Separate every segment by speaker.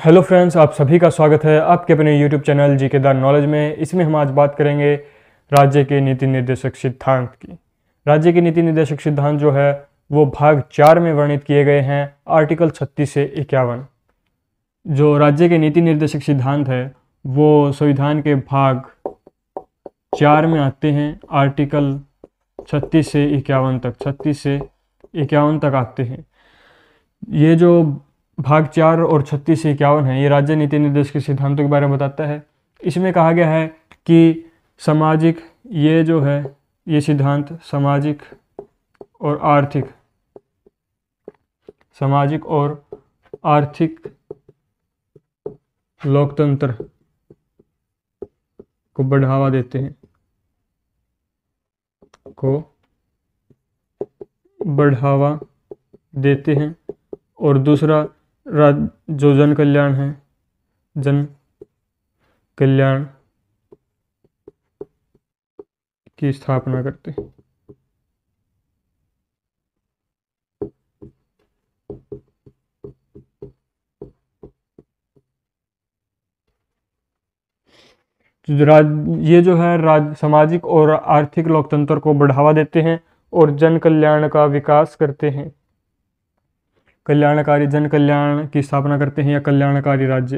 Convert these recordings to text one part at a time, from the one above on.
Speaker 1: hello friends आप सभी का स्वागत है आपके अपने यूट्यूब चैनल जी के दान नॉलेज में इसमें हम आज बात करेंगे राज्य के नीति निर्देशक सिद्धांत की राज्य के नीति निर्देशक सिद्धांत जो है वो भाग चार में वर्णित किए गए हैं आर्टिकल छत्तीस से इक्यावन जो राज्य के नीति निर्देशक सिद्धांत है वो संविधान के भाग चार में आते हैं आर्टिकल छत्तीस से इक्यावन तक छत्तीस से इक्यावन तक आते हैं ये जो भाग चार और छत्तीस से इक्यावन है ये राज्य नीति निर्देश के सिद्धांतों के बारे में बताता है इसमें कहा गया है कि सामाजिक ये जो है ये सिद्धांत सामाजिक और आर्थिक सामाजिक और आर्थिक लोकतंत्र को बढ़ावा देते हैं को बढ़ावा देते हैं और दूसरा राज जो जन कल्याण है जन कल्याण की स्थापना करते राज ये जो है राज सामाजिक और आर्थिक लोकतंत्र को बढ़ावा देते हैं और जन कल्याण का विकास करते हैं कल्याणकारी जन कल्याण की स्थापना करते हैं या कल्याणकारी राज्य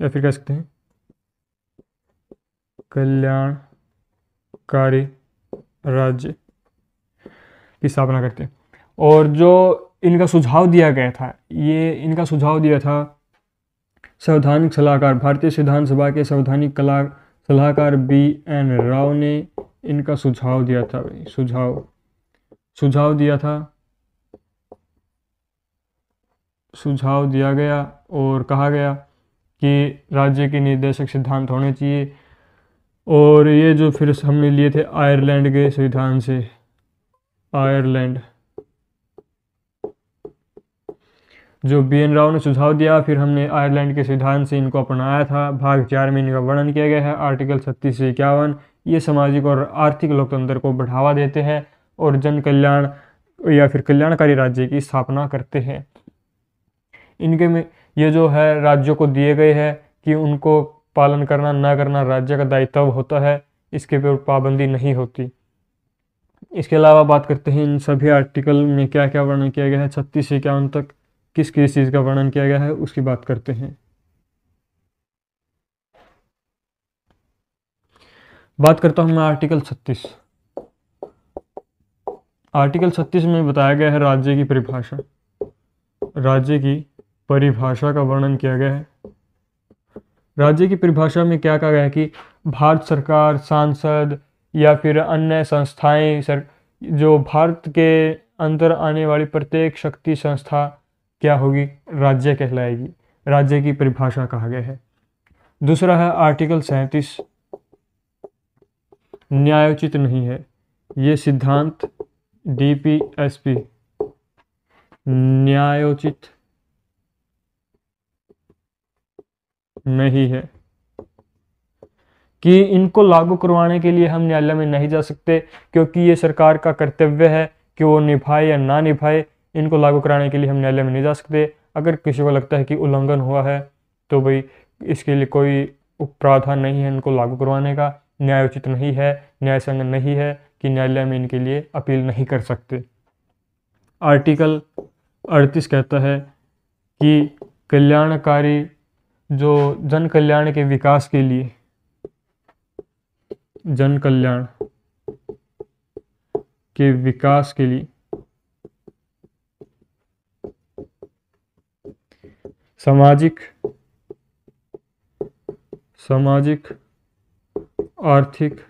Speaker 1: या फिर कह सकते हैं कल्याणकारी राज्य की स्थापना करते हैं और जो इनका सुझाव दिया गया था ये इनका सुझाव दिया था संवैधानिक सलाहकार भारतीय संविधान सभा के संवैधानिक कला सलाहकार बी एन राव ने इनका सुझाव दिया था सुझाव सुझाव दिया था सुझाव दिया गया और कहा गया कि राज्य के निर्देशक सिद्धांत होने चाहिए और ये जो फिर हमने लिए थे आयरलैंड के संविधान से आयरलैंड जो बी एन राव ने सुझाव दिया फिर हमने आयरलैंड के संविधान से इनको अपनाया था भाग चार में इनका वर्णन किया गया है आर्टिकल छत्तीस से इक्यावन ये सामाजिक और आर्थिक लोकतंत्र को बढ़ावा देते हैं और जन कल्याण या फिर कल्याणकारी राज्य की स्थापना करते हैं इनके में ये जो है राज्यों को दिए गए हैं कि उनको पालन करना ना करना राज्य का दायित्व होता है इसके पे पाबंदी नहीं होती इसके अलावा बात करते हैं इन सभी आर्टिकल में क्या क्या वर्णन किया गया है छत्तीस से इक्यावन तक किस किस चीज़ का वर्णन किया गया है उसकी बात करते हैं बात करता हूँ मैं आर्टिकल छत्तीस आर्टिकल छत्तीस में बताया गया है राज्य की परिभाषा राज्य की परिभाषा का वर्णन किया गया है राज्य की परिभाषा में क्या कहा गया है कि भारत सरकार सांसद या फिर अन्य संस्थाएं सर जो भारत के अंदर आने वाली प्रत्येक शक्ति संस्था क्या होगी राज्य कहलाएगी राज्य की परिभाषा कहा गया है दूसरा है आर्टिकल सैंतीस न्यायोचित नहीं है ये सिद्धांत डीपीएसपी न्यायोचित नहीं है कि इनको लागू करवाने के लिए हम न्यायालय में नहीं जा सकते क्योंकि ये सरकार का कर्तव्य है कि वो निभाए या ना निभाए इनको लागू कराने के लिए हम न्यायालय में नहीं जा सकते अगर किसी को लगता है कि उल्लंघन हुआ है तो भाई इसके लिए कोई प्रावधान नहीं है इनको लागू करवाने का न्याय उचित नहीं है न्याय संग नहीं है कि न्यायालय में इनके लिए अपील नहीं कर सकते आर्टिकल अड़तीस कहता है कि कल्याणकारी जो जन कल्याण के विकास के लिए जन कल्याण के विकास के लिए सामाजिक सामाजिक आर्थिक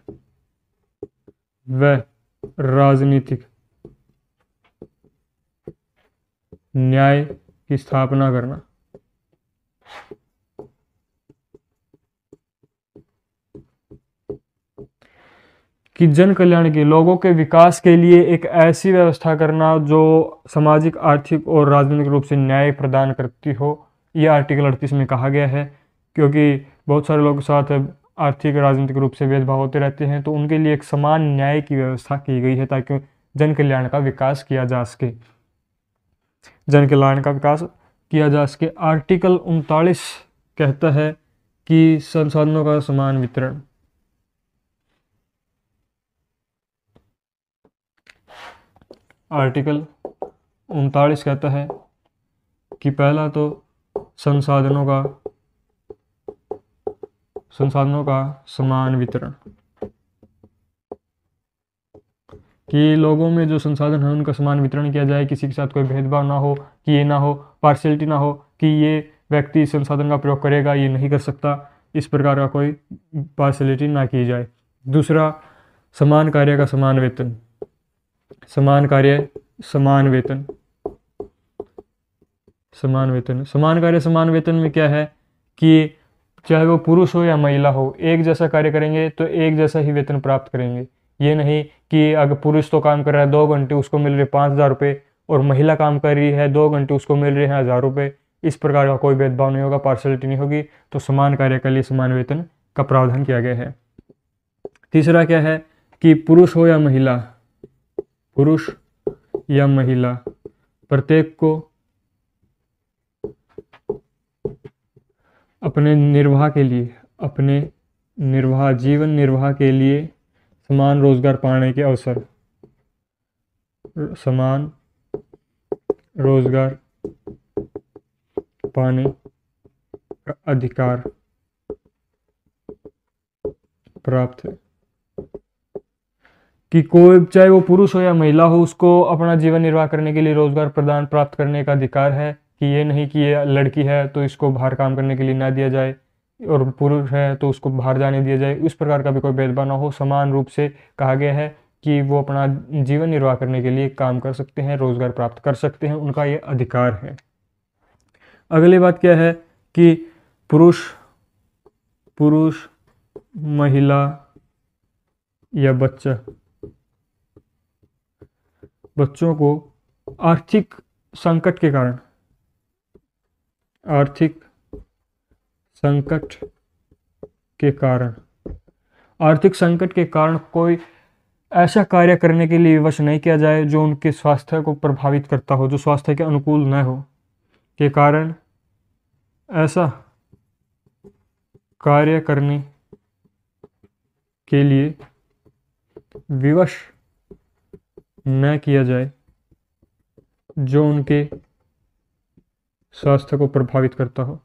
Speaker 1: व राजनीतिक न्याय की स्थापना करना कि जन कल्याण के लोगों के विकास के लिए एक ऐसी व्यवस्था करना जो सामाजिक आर्थिक और राजनीतिक रूप से न्याय प्रदान करती हो ये आर्टिकल अड़तीस में कहा गया है क्योंकि बहुत सारे लोगों के साथ आर्थिक राजनीतिक रूप से भेदभाव होते रहते हैं तो उनके लिए एक समान न्याय की व्यवस्था की गई है ताकि जन कल्याण का विकास किया जा सके जन कल्याण का विकास किया जा सके आर्टिकल उनतालीस कहता है कि संसाधनों का समान वितरण आर्टिकल उनतालीस कहता है कि पहला तो संसाधनों का संसाधनों का समान वितरण कि लोगों में जो संसाधन है उनका समान वितरण किया जाए किसी के साथ कोई भेदभाव ना हो कि ये ना हो पार्शलिटी ना हो कि ये व्यक्ति संसाधन का प्रयोग करेगा ये नहीं कर सकता इस प्रकार का कोई पार्शलिटी ना की जाए दूसरा समान कार्य का समान वेतन समान कार्य समान वेतन समान वेतन समान कार्य समान वेतन में क्या है कि चाहे वो पुरुष हो या महिला हो एक जैसा कार्य करेंगे तो एक जैसा ही वेतन प्राप्त करेंगे ये नहीं कि अगर पुरुष तो काम कर रहा है दो घंटे उसको मिल रहे पाँच हज़ार रुपये और महिला काम कर रही है दो घंटे उसको मिल रहे हैं हज़ार रुपये इस प्रकार का कोई भेदभाव नहीं होगा पार्शलिटी नहीं होगी तो समान कार्य के लिए समान वेतन का प्रावधान किया गया है तीसरा क्या है कि पुरुष हो या महिला पुरुष या महिला प्रत्येक को अपने निर्वाह के लिए अपने निर्वाह जीवन निर्वाह के लिए समान रोजगार पाने के अवसर समान रोजगार पाने का अधिकार प्राप्त है कि कोई चाहे वो पुरुष हो या महिला हो उसको अपना जीवन निर्वाह करने के लिए रोजगार प्रदान प्राप्त करने का अधिकार है कि ये नहीं कि ये लड़की है तो इसको बाहर काम करने के लिए ना दिया जाए और पुरुष है तो उसको बाहर जाने दिया जाए उस प्रकार का भी कोई भेदभाव ना हो समान रूप से कहा गया है कि वो अपना जीवन निर्वाह करने के लिए काम कर सकते हैं रोजगार प्राप्त कर सकते हैं उनका ये अधिकार है अगली बात क्या है कि पुरुष पुरुष महिला या बच्चा बच्चों को आर्थिक संकट के कारण आर्थिक संकट के कारण आर्थिक संकट के कारण कोई ऐसा कार्य करने के लिए विवश नहीं किया जाए जो उनके स्वास्थ्य को प्रभावित करता हो जो स्वास्थ्य के अनुकूल न हो के कारण ऐसा कार्य करने के लिए विवश न किया जाए जो उनके स्वास्थ्य को प्रभावित करता हो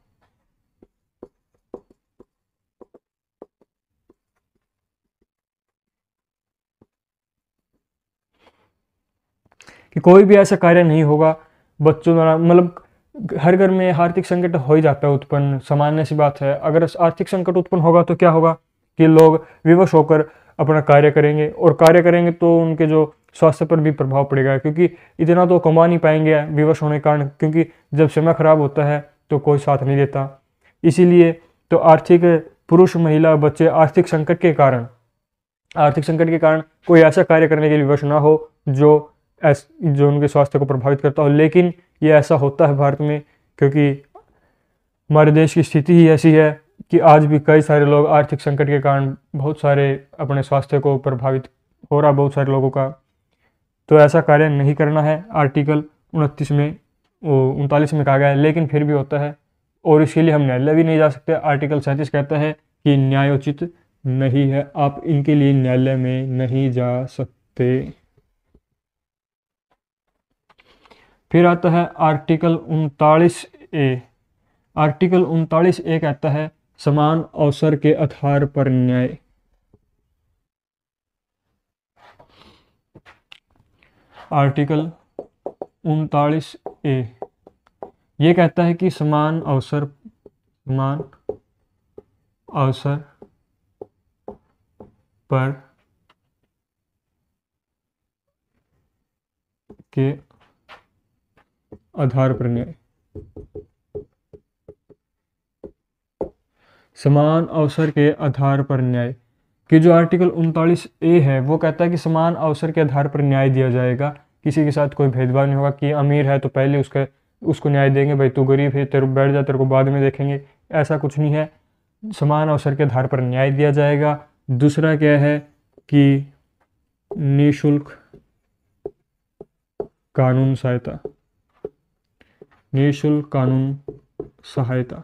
Speaker 1: कि कोई भी ऐसा कार्य नहीं होगा बच्चों द्वारा मतलब हर घर में आर्थिक संकट हो ही जाता है उत्पन्न सामान्य सी बात है अगर आर्थिक संकट उत्पन्न होगा तो क्या होगा कि लोग विवश होकर अपना कार्य करेंगे और कार्य करेंगे तो उनके जो स्वास्थ्य पर भी प्रभाव पड़ेगा क्योंकि इतना तो कमा नहीं पाएंगे विवश होने के कारण क्योंकि जब समय खराब होता है तो कोई साथ नहीं देता इसीलिए तो आर्थिक पुरुष महिला बच्चे आर्थिक संकट के कारण आर्थिक संकट के कारण कोई ऐसा कार्य करने के लिए विवश ना हो जो ऐस जो उनके स्वास्थ्य को प्रभावित करता हो लेकिन ये ऐसा होता है भारत में क्योंकि हमारे देश की स्थिति ही ऐसी है कि आज भी कई सारे लोग आर्थिक संकट के कारण बहुत सारे अपने स्वास्थ्य को प्रभावित हो रहा बहुत सारे लोगों का तो ऐसा कार्य नहीं करना है आर्टिकल उनतीस में उनतालीस में कहा गया है लेकिन फिर भी होता है और इसके लिए हम न्यायालय भी नहीं जा सकते आर्टिकल सैंतीस कहता है कि न्यायोचित नहीं है आप इनके लिए न्यायालय में नहीं जा सकते फिर आता है आर्टिकल उनतालीस ए आर्टिकल उनतालीस ए कहता है समान अवसर के आधार पर न्याय आर्टिकल उनतालीस ए ये कहता है कि समान अवसर समान अवसर पर के आधार पर न्याय समान अवसर के आधार पर न्याय कि जो आर्टिकल उनतालीस ए है वो कहता है कि समान अवसर के आधार पर न्याय दिया जाएगा किसी के साथ कोई भेदभाव नहीं होगा कि अमीर है तो पहले उसके उसको न्याय देंगे भाई तू गरीब है तेरे बैठ जा तेरे को बाद में देखेंगे ऐसा कुछ नहीं है समान अवसर के आधार पर न्याय दिया जाएगा दूसरा क्या है कि निःशुल्क कानून सहायता निःशुल्क कानून सहायता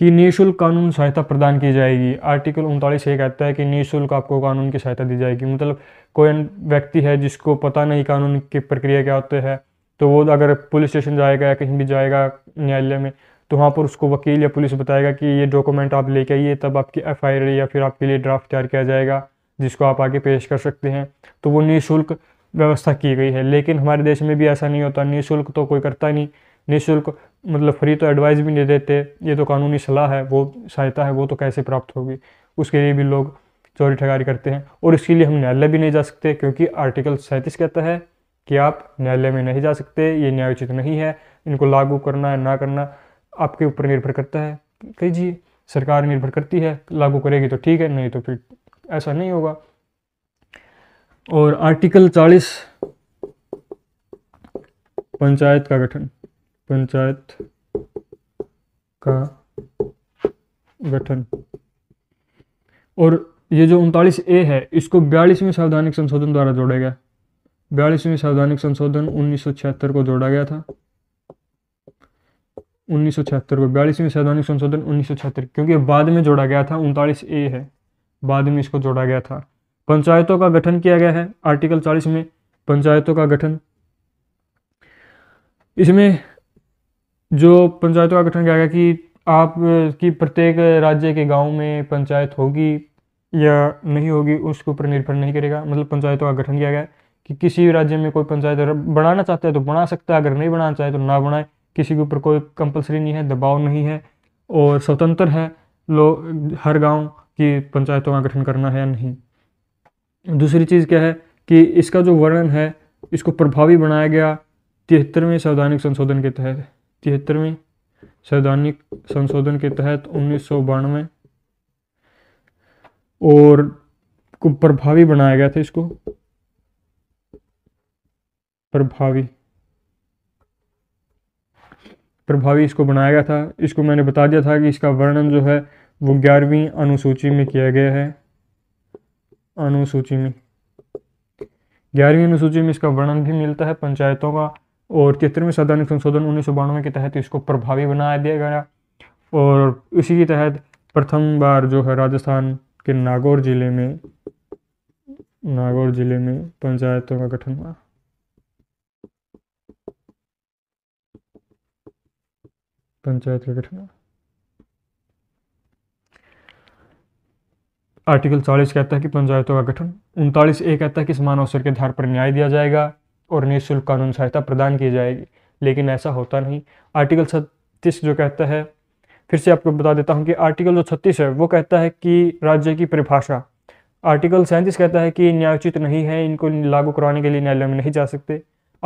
Speaker 1: कि निःशुल्क कानून सहायता प्रदान की जाएगी आर्टिकल उनतालीस ये कहता है कि निःशुल्क आपको कानून की सहायता दी जाएगी मतलब कोई व्यक्ति है जिसको पता नहीं कानून की प्रक्रिया क्या होती है तो वो अगर पुलिस स्टेशन जाएगा या कहीं भी जाएगा न्यायालय में तो वहाँ पर उसको वकील या पुलिस बताएगा कि ये डॉक्यूमेंट आप लेके आइए तब आपकी एफ या फिर आपके लिए ड्राफ्ट तैयार किया जाएगा जिसको आप आगे पेश कर सकते हैं तो वो निःशुल्क व्यवस्था की गई है लेकिन हमारे देश में भी ऐसा नहीं होता निःशुल्क तो कोई करता नहीं निःशुल्क मतलब फ्री तो एडवाइस भी नहीं देते ये तो कानूनी सलाह है वो सहायता है वो तो कैसे प्राप्त होगी उसके लिए भी लोग चोरी ठगारी करते हैं और इसके लिए हम न्यायालय भी नहीं जा सकते क्योंकि आर्टिकल सैंतीस कहता है कि आप न्यायालय में नहीं जा सकते ये न्यायोचित नहीं है इनको लागू करना ना करना आपके ऊपर निर्भर करता है कीजिए सरकार निर्भर करती है लागू करेगी तो ठीक है नहीं तो फिर ऐसा नहीं होगा और आर्टिकल 40 पंचायत का गठन पंचायत का गठन और ये जो उनतालीस ए है इसको बयालीसवीं संवैधानिक संशोधन द्वारा जोड़ा गया बयालीसवीं संवैधानिक संशोधन उन्नीस को जोड़ा गया था उन्नीस को बयालीसवीं संवैधानिक संशोधन उन्नीस क्योंकि बाद में जोड़ा गया था उनतालीस ए है बाद में इसको जोड़ा गया था पंचायतों का गठन किया गया है आर्टिकल 40 में पंचायतों का गठन इसमें जो पंचायतों का गठन किया गया कि आप की प्रत्येक राज्य के गांव में पंचायत होगी या नहीं होगी उसके ऊपर निर्भर नहीं करेगा मतलब पंचायतों का गठन किया गया कि किसी भी राज्य में कोई पंचायत अगर बनाना चाहता है तो बना सकता है अगर नहीं बनाना चाहे तो ना बनाए किसी के ऊपर कोई कंपलसरी नहीं है दबाव नहीं है और स्वतंत्र है लोग हर गांव की पंचायतों का गठन करना है या नहीं दूसरी चीज़ क्या है कि इसका जो वर्णन है इसको प्रभावी बनाया गया तिहत्तरवें संवैधानिक संशोधन के तहत तिहत्तरवें संवैधानिक संशोधन के तहत उन्नीस और को प्रभावी बनाया गया था इसको प्रभावी प्रभावी इसको बनाया गया था इसको मैंने बता दिया था कि इसका वर्णन जो है वो ग्यारहवीं अनुसूची में किया गया है अनुसूची में ग्यारहवीं अनुसूची में इसका वर्णन भी मिलता है पंचायतों का और तिहत्तरवीं संवैधानिक संशोधन उन्नीस सौ बानवे के तहत इसको प्रभावी बना दिया गया और इसी के तहत प्रथम बार जो है राजस्थान के नागौर जिले में नागौर जिले में पंचायतों का गठन हुआ पंचायत का गठन हुआ आर्टिकल चालीस कहता है कि पंचायतों का गठन उनतालीस ए कहता है कि समान अवसर के आधार पर न्याय दिया जाएगा और निःशुल्क कानून सहायता प्रदान की जाएगी लेकिन ऐसा होता नहीं आर्टिकल छत्तीस जो कहता है फिर से आपको बता देता हूँ कि आर्टिकल जो छत्तीस है वो कहता है कि राज्य की परिभाषा आर्टिकल सैंतीस कहता है कि न्यायोचित नहीं है इनको लागू कराने के लिए न्यायालय में नहीं जा सकते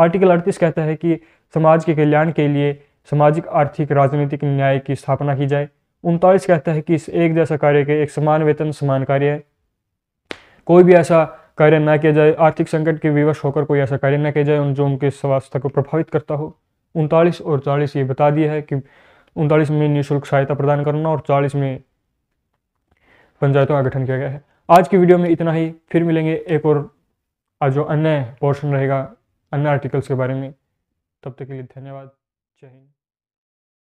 Speaker 1: आर्टिकल अड़तीस कहता है कि समाज के कल्याण के लिए सामाजिक आर्थिक राजनीतिक न्याय की स्थापना की जाए उनतालीस कहता है कि इस एक जैसा कार्य के एक समान वेतन समान कार्य है कोई भी ऐसा कार्य न किया जाए आर्थिक संकट के विवश होकर कोई ऐसा कार्य न किया जाए जो उनके स्वास्थ्य को प्रभावित करता हो उनतालीस और चालीस ये बता दिया है कि उनतालीस में निःशुल्क सहायता प्रदान करना और चालीस में पंचायतों का गठन किया गया है आज की वीडियो में इतना ही फिर मिलेंगे एक और जो अन्य पोर्शन रहेगा अन्य आर्टिकल्स के बारे में तब तक के लिए धन्यवाद जय हिंद